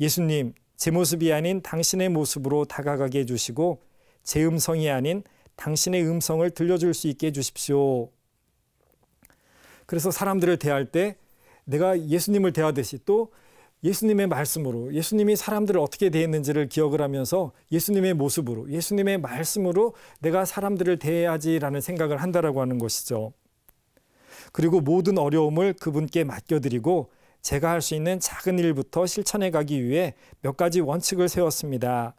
예수님, 제 모습이 아닌 당신의 모습으로 다가가게 해주시고 제 음성이 아닌 당신의 음성을 들려줄 수 있게 해주십시오. 그래서 사람들을 대할 때 내가 예수님을 대하듯이 또 예수님의 말씀으로 예수님이 사람들을 어떻게 대했는지를 기억을 하면서 예수님의 모습으로 예수님의 말씀으로 내가 사람들을 대해야지라는 생각을 한다라고 하는 것이죠. 그리고 모든 어려움을 그분께 맡겨드리고 제가 할 수 있는 작은 일부터 실천해 가기 위해 몇 가지 원칙을 세웠습니다.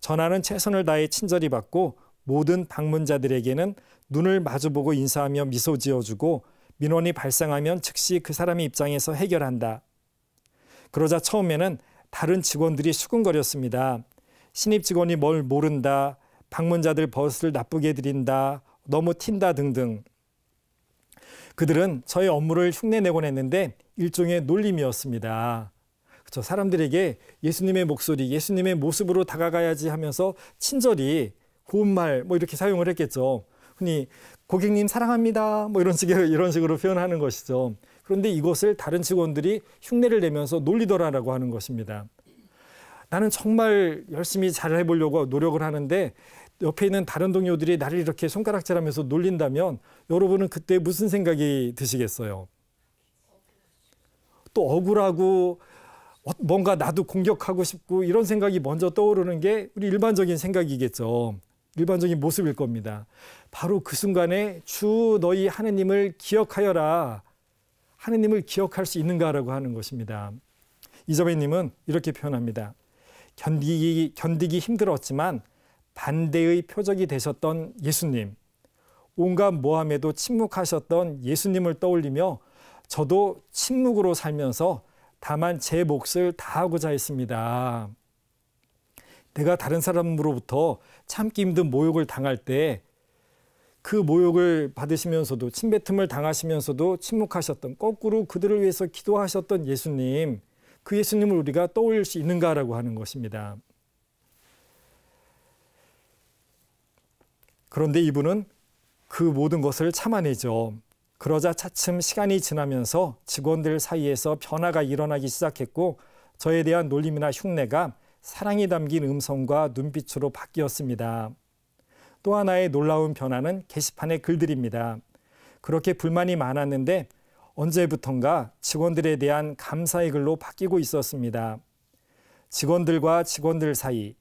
전하는 최선을 다해 친절히 받고 모든 방문자들에게는 눈을 마주보고 인사하며 미소 지어주고 민원이 발생하면 즉시 그 사람의 입장에서 해결한다. 그러자 처음에는 다른 직원들이 수근거렸습니다. 신입 직원이 뭘 모른다, 방문자들 버스를 나쁘게 드린다, 너무 튄다 등등. 그들은 저의 업무를 흉내내곤 했는데 일종의 놀림이었습니다. 그렇죠. 사람들에게 예수님의 목소리, 예수님의 모습으로 다가가야지 하면서 친절히 고운 말뭐 이렇게 사용을 했겠죠. 흔히 고객님 사랑합니다. 뭐 이런 식으로 이런 식으로 표현하는 것이죠. 그런데 이것을 다른 직원들이 흉내를 내면서 놀리더라라고 하는 것입니다. 나는 정말 열심히 잘 해보려고 노력을 하는데 옆에 있는 다른 동료들이 나를 이렇게 손가락질하면서 놀린다면 여러분은 그때 무슨 생각이 드시겠어요? 또 억울하고 어, 뭔가 나도 공격하고 싶고 이런 생각이 먼저 떠오르는 게 우리 일반적인 생각이겠죠. 일반적인 모습일 겁니다. 바로 그 순간에 주 너희 하느님을 기억하여라. 하느님을 기억할 수 있는가라고 하는 것입니다. 이자배님은 이렇게 표현합니다. 견디기, 견디기 힘들었지만 반대의 표적이 되셨던 예수님, 온갖 모함에도 침묵하셨던 예수님을 떠올리며 저도 침묵으로 살면서 다만 제 몫을 다하고자 했습니다. 내가 다른 사람으로부터 참기 힘든 모욕을 당할 때 그 모욕을 받으시면서도 침뱉음을 당하시면서도 침묵하셨던 거꾸로 그들을 위해서 기도하셨던 예수님 그 예수님을 우리가 떠올릴 수 있는가라고 하는 것입니다. 그런데 이분은 그 모든 것을 참아내죠. 그러자 차츰 시간이 지나면서 직원들 사이에서 변화가 일어나기 시작했고 저에 대한 놀림이나 흉내가 사랑이 담긴 음성과 눈빛으로 바뀌었습니다. 또 하나의 놀라운 변화는 게시판의 글들입니다. 그렇게 불만이 많았는데 언제부턴가 직원들에 대한 감사의 글로 바뀌고 있었습니다. 직원들과 직원들 사이,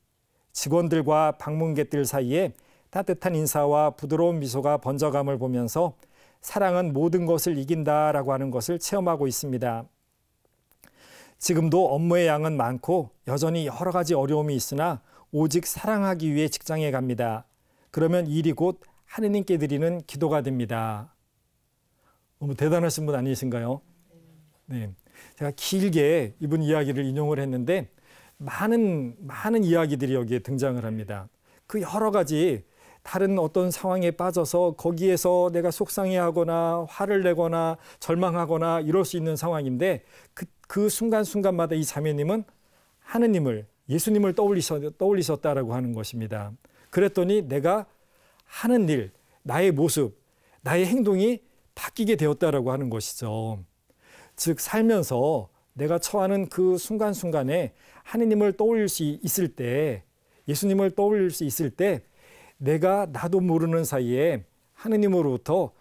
직원들과 방문객들 사이에 따뜻한 인사와 부드러운 미소가 번져감을 보면서 사랑은 모든 것을 이긴다라고 하는 것을 체험하고 있습니다. 지금도 업무의 양은 많고 여전히 여러 가지 어려움이 있으나 오직 사랑하기 위해 직장에 갑니다. 그러면 일이 곧 하느님께 드리는 기도가 됩니다. 너무 대단하신 분 아니신가요? 네. 제가 길게 이분 이야기를 인용을 했는데 많은 많은 이야기들이 여기에 등장을 합니다. 그 여러 가지 다른 어떤 상황에 빠져서 거기에서 내가 속상해하거나 화를 내거나 절망하거나 이럴 수 있는 상황인데 그그 순간순간마다 이 자매님은 하느님을 예수님을 떠올리셨, 떠올리셨다라고 하는 것입니다. 그랬더니 내가 하는 일, 나의 모습, 나의 행동이 바뀌게 되었다라고 하는 것이죠. 즉 살면서 내가 처하는 그 순간순간에 하느님을 떠올릴 수 있을 때 예수님을 떠올릴 수 있을 때 내가 나도 모르는 사이에 하느님으로부터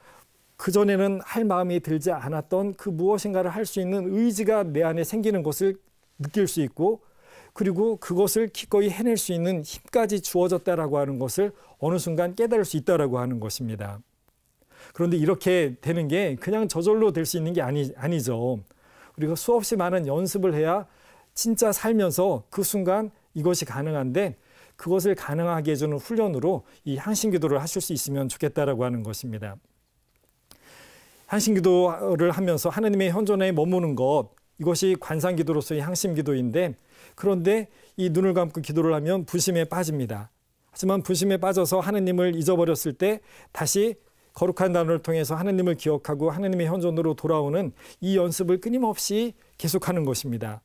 그전에는 할 마음이 들지 않았던 그 무엇인가를 할 수 있는 의지가 내 안에 생기는 것을 느낄 수 있고 그리고 그것을 기꺼이 해낼 수 있는 힘까지 주어졌다라고 하는 것을 어느 순간 깨달을 수 있다라고 하는 것입니다. 그런데 이렇게 되는 게 그냥 저절로 될 수 있는 게 아니, 아니죠. 우리가 수없이 많은 연습을 해야 진짜 살면서 그 순간 이것이 가능한데 그것을 가능하게 해주는 훈련으로 이 향신기도를 하실 수 있으면 좋겠다라고 하는 것입니다. 한신기도를 하면서 하나님의 현존에 머무는 것 이것이 관상기도로서의 향심기도인데 그런데 이 눈을 감고 기도를 하면 부심에 빠집니다. 하지만 부심에 빠져서 하느님을 잊어버렸을 때 다시 거룩한 단어를 통해서 하느님을 기억하고 하느님의 현존으로 돌아오는 이 연습을 끊임없이 계속하는 것입니다.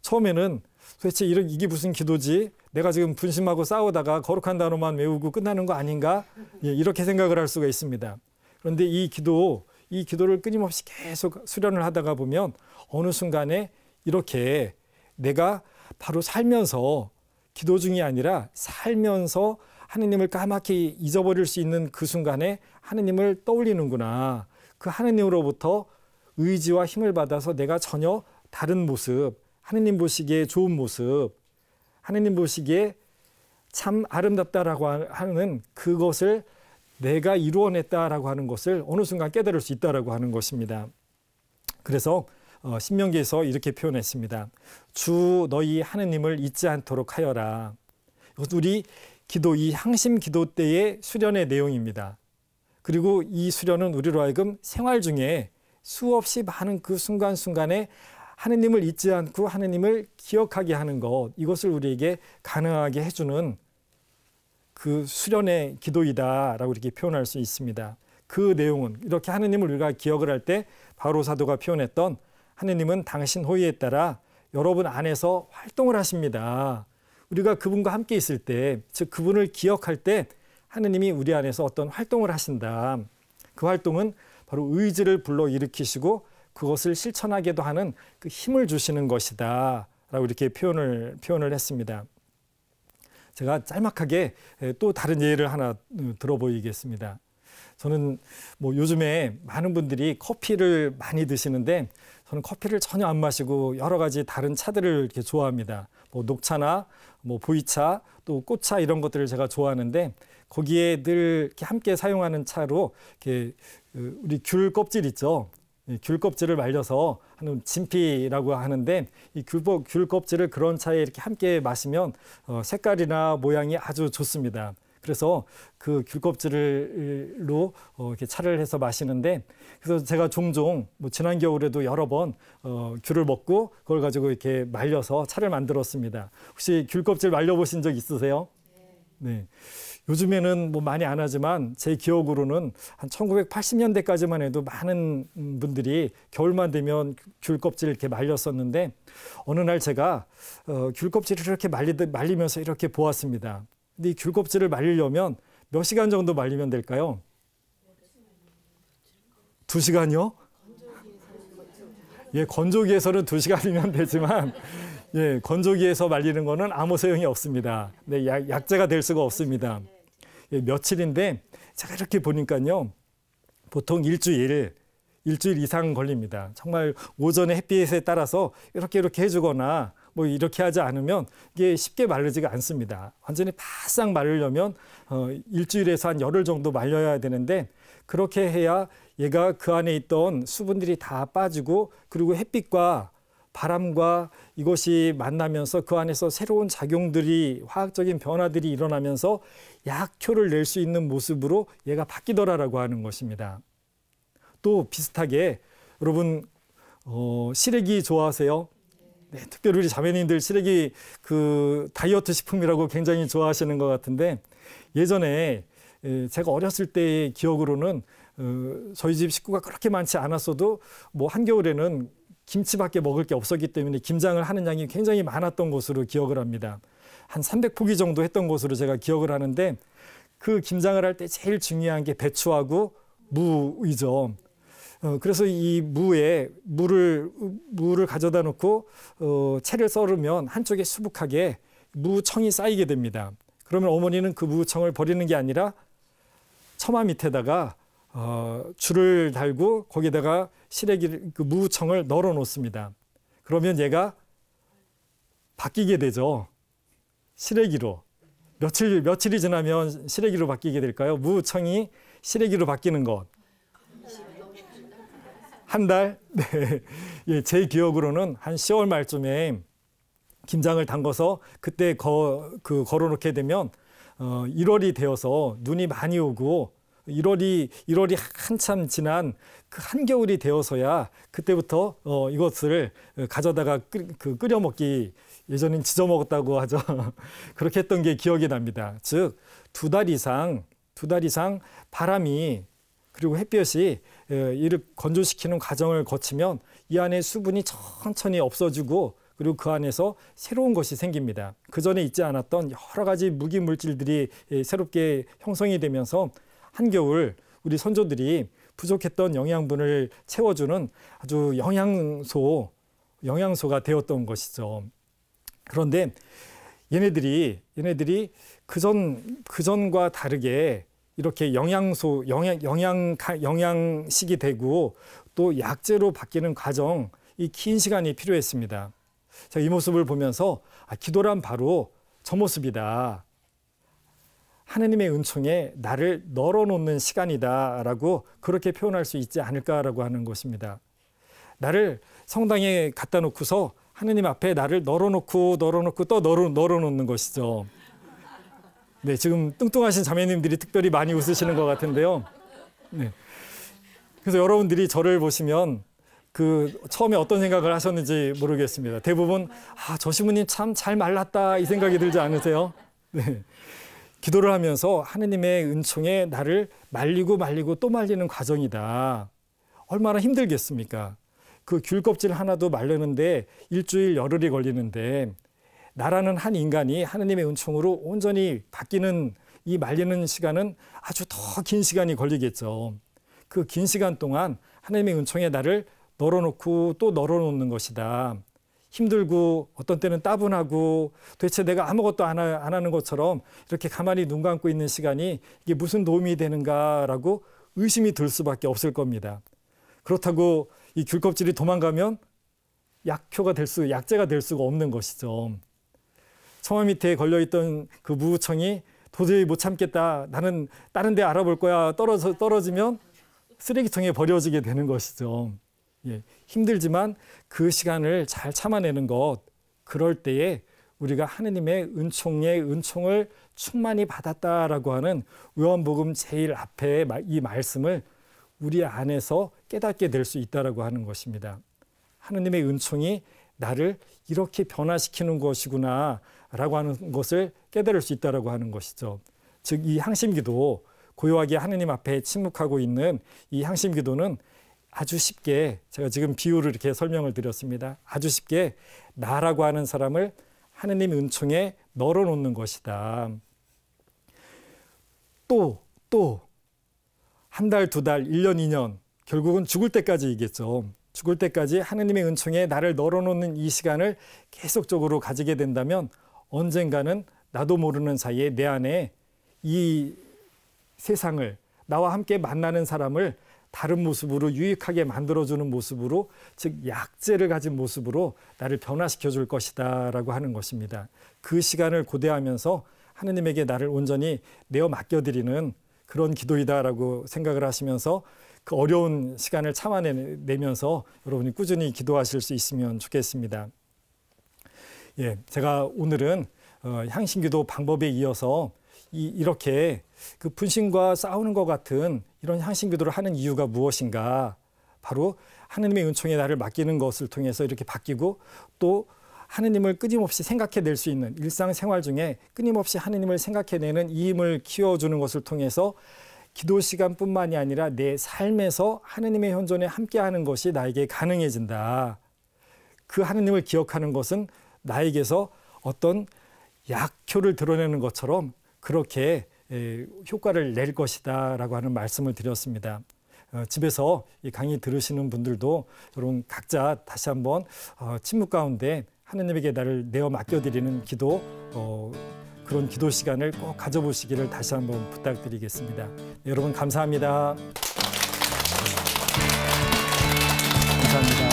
처음에는 도대체 이런 이게 무슨 기도지? 내가 지금 분심하고 싸우다가 거룩한 단어만 외우고 끝나는 거 아닌가? 예, 이렇게 생각을 할 수가 있습니다. 그런데 이 기도 이 기도를 끊임없이 계속 수련을 하다가 보면 어느 순간에 이렇게 내가 바로 살면서 기도 중이 아니라 살면서 하느님을 까맣게 잊어버릴 수 있는 그 순간에 하느님을 떠올리는구나. 그 하느님으로부터 의지와 힘을 받아서 내가 전혀 다른 모습, 하느님 보시기에 좋은 모습, 하느님 보시기에 참 아름답다라고 하는 그것을 내가 이루어냈다라고 하는 것을 어느 순간 깨달을 수 있다라고 하는 것입니다. 그래서 어, 신명기에서 이렇게 표현했습니다. 주 너희 하느님을 잊지 않도록 하여라. 이것 우리 기도 이 항심 기도 때의 수련의 내용입니다. 그리고 이 수련은 우리로 하여금 생활 중에 수없이 많은 그 순간순간에 하느님을 잊지 않고 하느님을 기억하게 하는 것 이것을 우리에게 가능하게 해주는 그 수련의 기도이다라고 이렇게 표현할 수 있습니다. 그 내용은 이렇게 하느님을 우리가 기억을 할 때 바로 사도가 표현했던 하느님은 당신 호의에 따라 여러분 안에서 활동을 하십니다. 우리가 그분과 함께 있을 때, 즉 그분을 기억할 때 하느님이 우리 안에서 어떤 활동을 하신다. 그 활동은 바로 의지를 불러 일으키시고 그것을 실천하게도 하는 그 힘을 주시는 것이다. 라고 이렇게 표현을, 표현을 했습니다. 제가 짤막하게 또 다른 예를 하나 어, 들어보이겠습니다. 저는 뭐 요즘에 많은 분들이 커피를 많이 드시는데 저는 커피를 전혀 안 마시고 여러 가지 다른 차들을 이렇게 좋아합니다. 뭐 녹차나 뭐 보이차 또 꽃차 이런 것들을 제가 좋아하는데 거기에 늘 이렇게 함께 사용하는 차로 이렇게 그 우리 귤 껍질 있죠. 귤 껍질을 말려서 하는 진피라고 하는데 이 귤, 귤 껍질을 그런 차에 이렇게 함께 마시면 어, 색깔이나 모양이 아주 좋습니다. 그래서 그 귤 껍질로 어, 이렇게 차를 해서 마시는데 그래서 제가 종종 뭐 지난 겨울에도 여러 번 어, 귤을 먹고 그걸 가지고 이렇게 말려서 차를 만들었습니다. 혹시 귤 껍질 말려 보신 적 있으세요? 네. 요즘에는 뭐 많이 안 하지만 제 기억으로는 한 1980년대까지만 해도 많은 분들이 겨울만 되면 귤껍질 이렇게 말렸었는데 어느 날 제가 어, 귤 껍질을 이렇게 말리, 말리면서 이렇게 보았습니다. 근데 이귤 껍질을 말리려면 몇 시간 정도 말리면 될까요? 두 시간요? 예, 건조기에서는 두 시간이면 되지만 예, 건조기에서 말리는 거는 아무 소용이 없습니다. 네, 약, 약재가 될 수가 없습니다. 예, 며칠인데 제가 이렇게 보니까요. 보통 일주일, 일주일 이상 걸립니다. 정말 오전에 햇빛에 따라서 이렇게 이렇게 해주거나 뭐 이렇게 하지 않으면 이게 쉽게 마르지가 않습니다. 완전히 바싹 마르려면 어, 일주일에서 한 열흘 정도 말려야 되는데 그렇게 해야 얘가 그 안에 있던 수분들이 다 빠지고 그리고 햇빛과 바람과 이것이 만나면서 그 안에서 새로운 작용들이 화학적인 변화들이 일어나면서 약효를 낼 수 있는 모습으로 얘가 바뀌더라라고 하는 것입니다. 또 비슷하게 여러분 어, 시래기 좋아하세요? 네, 특별히 우리 자매님들 시래기 그 다이어트 식품이라고 굉장히 좋아하시는 것 같은데 예전에 제가 어렸을 때의 기억으로는 어, 저희 집 식구가 그렇게 많지 않았어도 뭐 한겨울에는 김치밖에 먹을 게 없었기 때문에 김장을 하는 양이 굉장히 많았던 것으로 기억을 합니다. 한 300포기 정도 했던 것으로 제가 기억을 하는데 그 김장을 할 때 제일 중요한 게 배추하고 무이죠. 어, 그래서 이 무에 물을 무를 가져다 놓고 어, 채를 썰으면 한쪽에 수북하게 무청이 쌓이게 됩니다. 그러면 어머니는 그 무청을 버리는 게 아니라 처마 밑에다가 어, 줄을 달고 거기다가 시래기 그 무청을 널어 놓습니다. 그러면 얘가 바뀌게 되죠. 시래기로 며칠 며칠이 지나면 시래기로 바뀌게 될까요? 무청이 시래기로 바뀌는 것. 한 달? 네. 예, 기억으로는 한 10월 말쯤에 김장을 담궈서 그때 거, 그 걸어놓게 되면 어, 1월이 되어서 눈이 많이 오고 1월이 1월이 한참 지난 그 한겨울이 되어서야 그때부터 어, 이것을 가져다가 끓, 그 끓여 먹기 예전엔 지져먹었다고 하죠. 그렇게 했던 게 기억이 납니다. 즉, 두 달 이상, 두 달 이상 바람이 그리고 햇볕이 이를 건조시키는 과정을 거치면 이 안에 수분이 천천히 없어지고 그리고 그 안에서 새로운 것이 생깁니다. 그 전에 있지 않았던 여러 가지 무기 물질들이 새롭게 형성이 되면서 한겨울 우리 선조들이 부족했던 영양분을 채워주는 아주 영양소, 영양소가 되었던 것이죠. 그런데 얘네들이 얘네들이 그전 그전과 다르게 이렇게 영양소 영양 영양 영양식이 되고 또 약재로 바뀌는 과정 이 긴 시간이 필요했습니다. 제이 모습을 보면서 아, 기도란 바로 저 모습이다. 하느님의 은총에 나를 널어놓는 시간이다라고 그렇게 표현할 수 있지 않을까라고 하는 것입니다. 나를 성당에 갖다 놓고서 하느님 앞에 나를 널어놓고 널어놓고 또 널어, 널어놓는 것이죠. 네, 지금 뚱뚱하신 자매님들이 특별히 많이 웃으시는 것 같은데요. 네. 그래서 여러분들이 저를 보시면 그 처음에 어떤 생각을 하셨는지 모르겠습니다. 대부분 아, 저 시부님 참 잘 말랐다 이 생각이 들지 않으세요? 네. 기도를 하면서 하느님의 은총에 나를 말리고 말리고 또 말리는 과정이다. 얼마나 힘들겠습니까? 그귤 껍질 하나도 말르는데 일주일 열흘이 걸리는데 나라는 한 인간이 하느님의 은총으로 온전히 바뀌는 이 말리는 시간은 아주 더 긴 시간이 걸리겠죠. 그 긴 시간 동안 하나님의 은총에 나를 널어놓고 또 널어놓는 것이다. 힘들고 어떤 때는 따분하고 도대체 내가 아무것도 안, 하, 안 하는 것처럼 이렇게 가만히 눈 감고 있는 시간이 이게 무슨 도움이 되는가라고 의심이 들 수밖에 없을 겁니다. 그렇다고 이 귤껍질이 도망가면 약효가 될 수, 약재가 될 수가 없는 것이죠. 청와 밑에 걸려있던 그 무우청이 도저히 못 참겠다. 나는 다른 데 알아볼 거야. 떨어져, 떨어지면 쓰레기통에 버려지게 되는 것이죠. 예, 힘들지만 그 시간을 잘 참아내는 것, 그럴 때에 우리가 하느님의 은총의 은총을 충만히 받았다라고 하는 의원복음 제일 앞에 이 말씀을 우리 안에서 깨닫게 될 수 있다라고 하는 것입니다. 하느님의 은총이 나를 이렇게 변화시키는 것이구나라고 하는 것을 깨달을 수 있다라고 하는 것이죠. 즉 이 항심기도 고요하게 하느님 앞에 침묵하고 있는 이 항심기도는 아주 쉽게 제가 지금 비유를 이렇게 설명을 드렸습니다. 아주 쉽게 나라고 하는 사람을 하느님 은총에 널어놓는 것이다. 또또 한 달, 두 달, 1년, 2년 결국은 죽을 때까지이겠죠. 죽을 때까지 하느님의 은총에 나를 널어놓는 이 시간을 계속적으로 가지게 된다면 언젠가는 나도 모르는 사이에 내 안에 이 세상을 나와 함께 만나는 사람을 다른 모습으로 유익하게 만들어주는 모습으로 즉 약재를 가진 모습으로 나를 변화시켜 줄 것이다 라고 하는 것입니다. 그 시간을 고대하면서 하느님에게 나를 온전히 내어 맡겨드리는 그런 기도이다라고 생각을 하시면서 그 어려운 시간을 참아내면서 여러분이 꾸준히 기도하실 수 있으면 좋겠습니다. 예, 제가 오늘은 어, 향신기도 방법에 이어서 이, 이렇게 그 분신과 싸우는 것 같은 이런 향신기도를 하는 이유가 무엇인가? 바로 하느님의 은총의 날을 맡기는 것을 통해서 이렇게 바뀌고 또 하느님을 끊임없이 생각해낼 수 있는 일상생활 중에 끊임없이 하느님을 생각해내는 이 힘을 키워주는 것을 통해서 기도 시간뿐만이 아니라 내 삶에서 하느님의 현존에 함께하는 것이 나에게 가능해진다. 그 하느님을 기억하는 것은 나에게서 어떤 약효를 드러내는 것처럼 그렇게 효과를 낼 것이다 라고 하는 말씀을 드렸습니다. 어, 집에서 이 강의 들으시는 분들도 여러분 각자 다시 한번 어, 침묵 가운데 하느님에게 나를 내어 맡겨드리는 기도 어, 그런 기도 시간을 꼭 가져보시기를 다시 한번 부탁드리겠습니다. 여러분 감사합니다. 감사합니다.